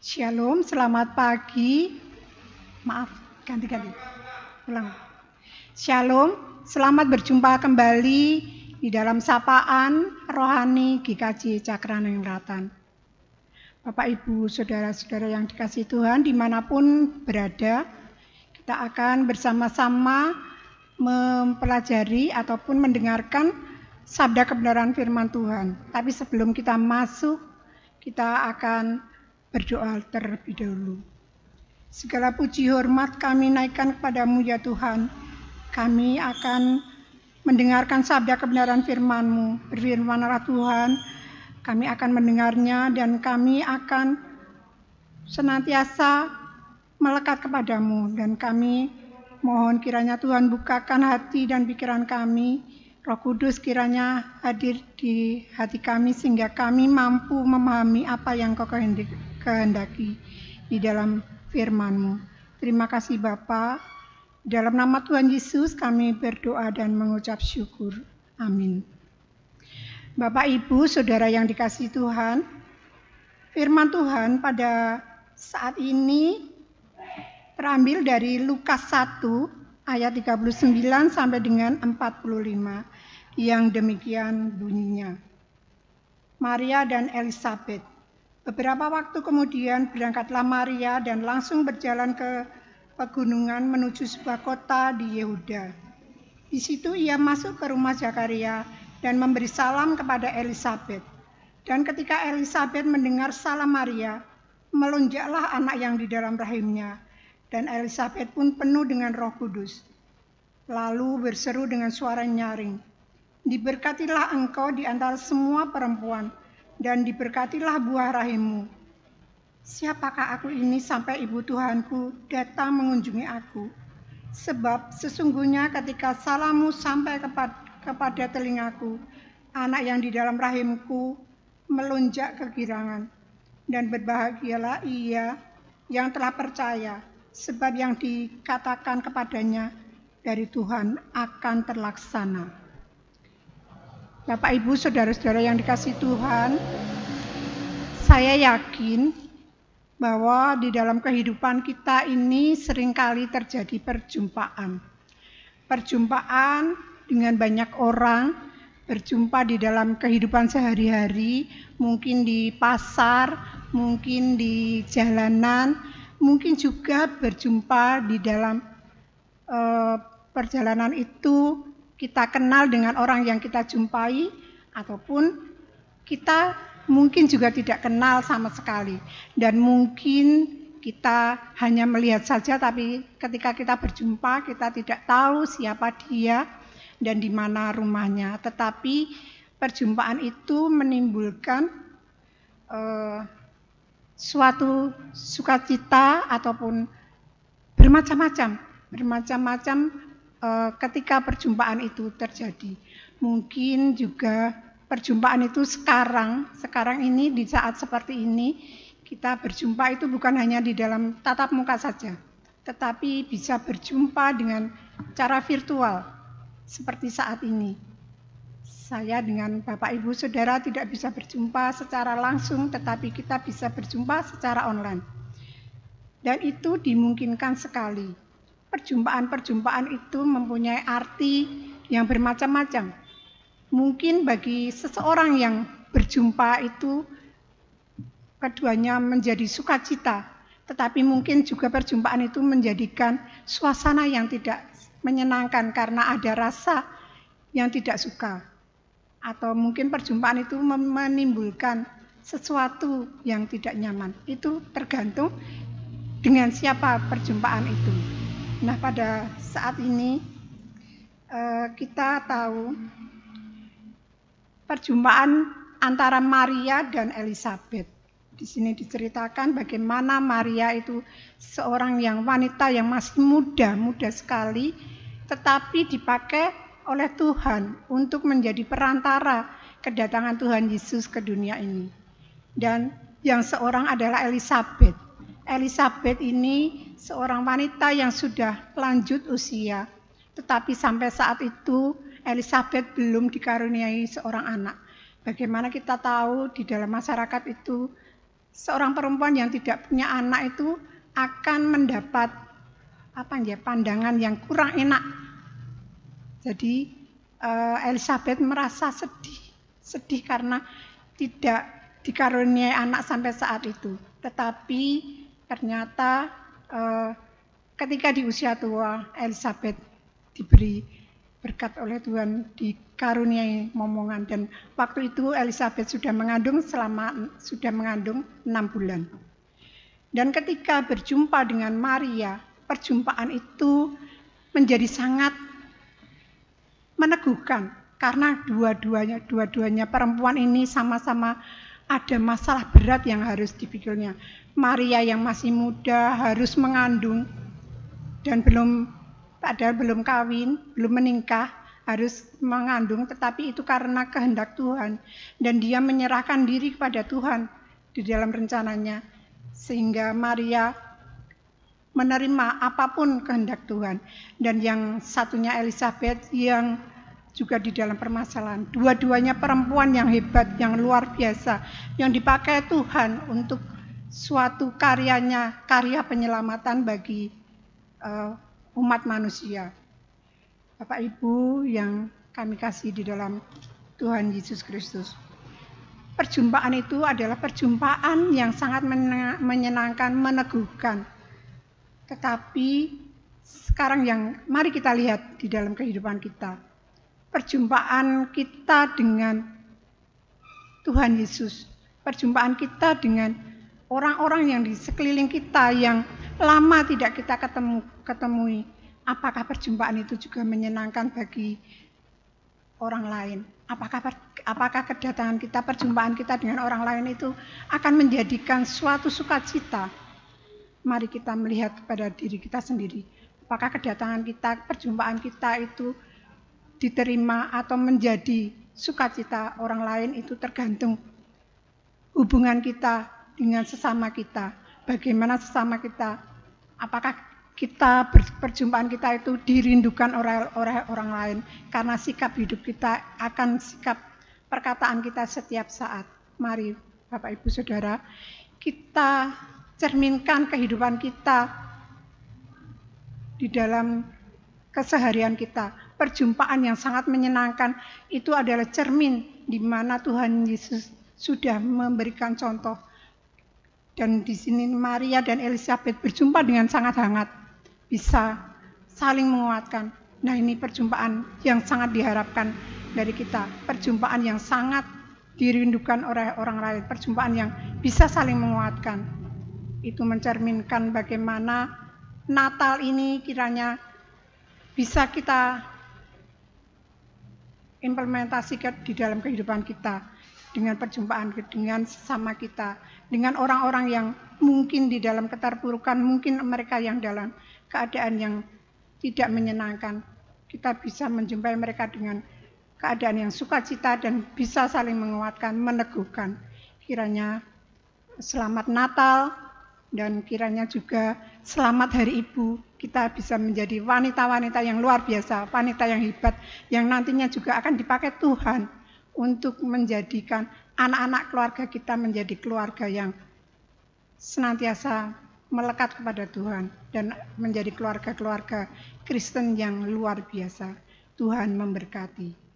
Shalom, selamat pagi. Maaf, ganti-ganti. Ulang. Shalom, selamat berjumpa kembali di dalam sapaan rohani GKJ ratan. Bapak, Ibu, Saudara-saudara yang dikasih Tuhan, dimanapun berada, kita akan bersama-sama mempelajari ataupun mendengarkan sabda kebenaran firman Tuhan. Tapi sebelum kita masuk, kita akan Berdoa terlebih dahulu. Segala puji hormat kami naikkan kepadamu ya Tuhan. Kami akan mendengarkan sabda kebenaran firman-Mu. Berfirmanlah Tuhan, kami akan mendengarnya dan kami akan senantiasa melekat kepadamu dan kami mohon kiranya Tuhan bukakan hati dan pikiran kami Roh Kudus kiranya hadir di hati kami sehingga kami mampu memahami apa yang kau kehendaki kehendaki di dalam firman-Mu. Terima kasih Bapa. Dalam nama Tuhan Yesus kami berdoa dan mengucap syukur. Amin. Bapak Ibu, Saudara yang dikasih Tuhan, firman Tuhan pada saat ini terambil dari Lukas 1 ayat 39 sampai dengan 45 yang demikian bunyinya. Maria dan Elizabeth. Beberapa waktu kemudian berangkatlah Maria dan langsung berjalan ke pegunungan menuju sebuah kota di Yehuda. Di situ ia masuk ke rumah Zakaria dan memberi salam kepada Elizabeth. Dan ketika Elizabeth mendengar salam Maria, melonjaklah anak yang di dalam rahimnya, dan Elizabeth pun penuh dengan roh kudus. Lalu berseru dengan suara nyaring, Diberkatilah engkau di antara semua perempuan, dan diberkatilah buah rahimmu. Siapakah aku ini sampai Ibu Tuhanku datang mengunjungi aku? Sebab sesungguhnya ketika salammu sampai kepada, kepada telingaku, anak yang di dalam rahimku melonjak kegirangan. Dan berbahagialah ia yang telah percaya, sebab yang dikatakan kepadanya dari Tuhan akan terlaksana. Bapak Ibu, saudara-saudara yang dikasih Tuhan, saya yakin bahwa di dalam kehidupan kita ini seringkali terjadi perjumpaan. Perjumpaan dengan banyak orang, berjumpa di dalam kehidupan sehari-hari, mungkin di pasar, mungkin di jalanan, mungkin juga berjumpa di dalam e, perjalanan itu kita kenal dengan orang yang kita jumpai ataupun kita mungkin juga tidak kenal sama sekali dan mungkin kita hanya melihat saja tapi ketika kita berjumpa kita tidak tahu siapa dia dan di mana rumahnya tetapi perjumpaan itu menimbulkan eh, suatu sukacita ataupun bermacam-macam bermacam-macam uh, ketika perjumpaan itu terjadi. Mungkin juga perjumpaan itu sekarang, sekarang ini di saat seperti ini kita berjumpa itu bukan hanya di dalam tatap muka saja, tetapi bisa berjumpa dengan cara virtual seperti saat ini. Saya dengan Bapak Ibu Saudara tidak bisa berjumpa secara langsung tetapi kita bisa berjumpa secara online. Dan itu dimungkinkan sekali perjumpaan-perjumpaan itu mempunyai arti yang bermacam-macam. Mungkin bagi seseorang yang berjumpa itu keduanya menjadi sukacita, tetapi mungkin juga perjumpaan itu menjadikan suasana yang tidak menyenangkan karena ada rasa yang tidak suka. Atau mungkin perjumpaan itu menimbulkan sesuatu yang tidak nyaman. Itu tergantung dengan siapa perjumpaan itu. Nah, pada saat ini eh, kita tahu perjumpaan antara Maria dan Elizabeth. Di sini diceritakan bagaimana Maria itu seorang yang wanita yang masih muda, muda sekali, tetapi dipakai oleh Tuhan untuk menjadi perantara kedatangan Tuhan Yesus ke dunia ini. Dan yang seorang adalah Elizabeth. Elizabeth ini seorang wanita yang sudah lanjut usia. Tetapi sampai saat itu Elizabeth belum dikaruniai seorang anak. Bagaimana kita tahu di dalam masyarakat itu seorang perempuan yang tidak punya anak itu akan mendapat apa ya pandangan yang kurang enak. Jadi eh, Elizabeth merasa sedih, sedih karena tidak dikaruniai anak sampai saat itu. Tetapi ternyata Eh, ketika di usia tua Elizabeth diberi berkat oleh Tuhan dikaruniai momongan dan waktu itu Elizabeth sudah mengandung selama sudah mengandung enam bulan. Dan ketika berjumpa dengan Maria, perjumpaan itu menjadi sangat meneguhkan karena dua-duanya dua-duanya perempuan ini sama-sama ada masalah berat yang harus dipikirnya. Maria yang masih muda harus mengandung dan belum ada, belum kawin, belum menikah, harus mengandung tetapi itu karena kehendak Tuhan dan dia menyerahkan diri kepada Tuhan di dalam rencananya sehingga Maria menerima apapun kehendak Tuhan dan yang satunya Elizabeth yang juga di dalam permasalahan. Dua-duanya perempuan yang hebat, yang luar biasa, yang dipakai Tuhan untuk suatu karyanya, karya penyelamatan bagi uh, umat manusia. Bapak Ibu yang kami kasih di dalam Tuhan Yesus Kristus. Perjumpaan itu adalah perjumpaan yang sangat menyenangkan, meneguhkan. Tetapi sekarang yang mari kita lihat di dalam kehidupan kita perjumpaan kita dengan Tuhan Yesus, perjumpaan kita dengan orang-orang yang di sekeliling kita yang lama tidak kita ketemu ketemui. Apakah perjumpaan itu juga menyenangkan bagi orang lain? Apakah apakah kedatangan kita, perjumpaan kita dengan orang lain itu akan menjadikan suatu sukacita? Mari kita melihat kepada diri kita sendiri. Apakah kedatangan kita, perjumpaan kita itu diterima atau menjadi sukacita orang lain itu tergantung hubungan kita dengan sesama kita. Bagaimana sesama kita, apakah kita perjumpaan kita itu dirindukan oleh orang, orang lain karena sikap hidup kita akan sikap perkataan kita setiap saat. Mari Bapak Ibu Saudara, kita cerminkan kehidupan kita di dalam keseharian kita perjumpaan yang sangat menyenangkan itu adalah cermin di mana Tuhan Yesus sudah memberikan contoh. Dan di sini Maria dan Elizabeth berjumpa dengan sangat hangat, bisa saling menguatkan. Nah, ini perjumpaan yang sangat diharapkan dari kita, perjumpaan yang sangat dirindukan oleh orang lain, perjumpaan yang bisa saling menguatkan. Itu mencerminkan bagaimana Natal ini kiranya bisa kita implementasikan di dalam kehidupan kita dengan perjumpaan dengan sesama kita dengan orang-orang yang mungkin di dalam keterpurukan mungkin mereka yang dalam keadaan yang tidak menyenangkan kita bisa menjumpai mereka dengan keadaan yang sukacita dan bisa saling menguatkan meneguhkan kiranya selamat Natal dan kiranya juga selamat Hari Ibu kita bisa menjadi wanita-wanita yang luar biasa, wanita yang hebat, yang nantinya juga akan dipakai Tuhan untuk menjadikan anak-anak keluarga kita menjadi keluarga yang senantiasa melekat kepada Tuhan dan menjadi keluarga-keluarga Kristen yang luar biasa. Tuhan memberkati.